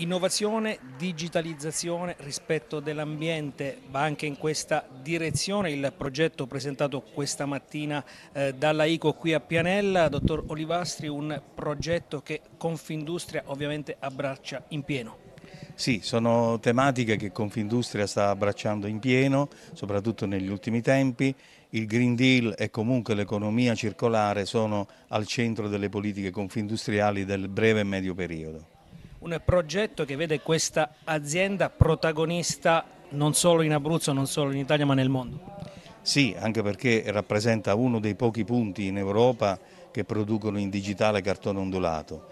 Innovazione, digitalizzazione, rispetto dell'ambiente, va anche in questa direzione il progetto presentato questa mattina eh, dalla ICO qui a Pianella. Dottor Olivastri, un progetto che Confindustria ovviamente abbraccia in pieno. Sì, sono tematiche che Confindustria sta abbracciando in pieno, soprattutto negli ultimi tempi. Il Green Deal e comunque l'economia circolare sono al centro delle politiche confindustriali del breve e medio periodo un progetto che vede questa azienda protagonista non solo in Abruzzo, non solo in Italia ma nel mondo. Sì, anche perché rappresenta uno dei pochi punti in Europa che producono in digitale cartone ondulato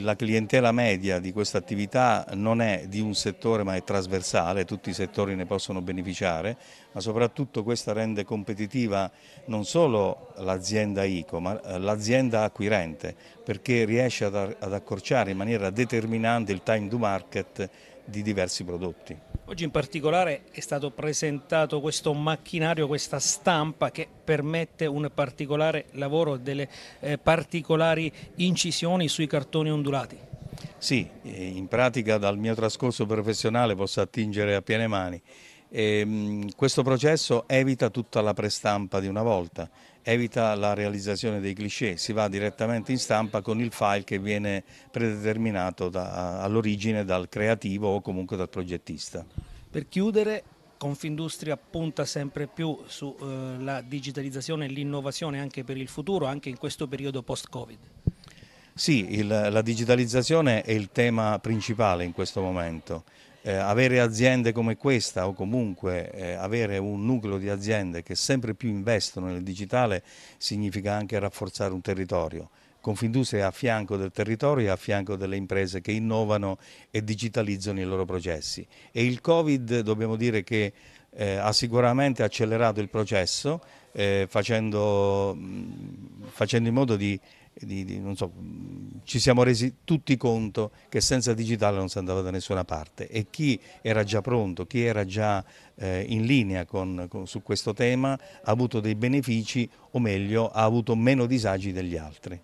la clientela media di questa attività non è di un settore ma è trasversale, tutti i settori ne possono beneficiare, ma soprattutto questa rende competitiva non solo l'azienda ICO ma eh, l'azienda acquirente perché riesce ad accorciare in maniera determinante il time to market di diversi prodotti. Oggi in particolare è stato presentato questo macchinario, questa stampa che permette un particolare lavoro, delle eh, particolari incisioni sui cartoni ondulati. Sì, eh, in pratica dal mio trascorso professionale posso attingere a piene mani e, ehm, questo processo evita tutta la prestampa di una volta, evita la realizzazione dei cliché, si va direttamente in stampa con il file che viene predeterminato da, all'origine dal creativo o comunque dal progettista. Per chiudere, Confindustria punta sempre più sulla eh, digitalizzazione e l'innovazione anche per il futuro, anche in questo periodo post-Covid. Sì, il, la digitalizzazione è il tema principale in questo momento eh, avere aziende come questa o comunque eh, avere un nucleo di aziende che sempre più investono nel digitale significa anche rafforzare un territorio. Confindustria è a fianco del territorio e a fianco delle imprese che innovano e digitalizzano i loro processi. E il Covid dobbiamo dire che eh, ha sicuramente accelerato il processo eh, facendo, mm, facendo in modo di di, di, so, mm, ci siamo resi tutti conto che senza digitale non si andava da nessuna parte e chi era già pronto, chi era già eh, in linea con, con, su questo tema ha avuto dei benefici o meglio ha avuto meno disagi degli altri.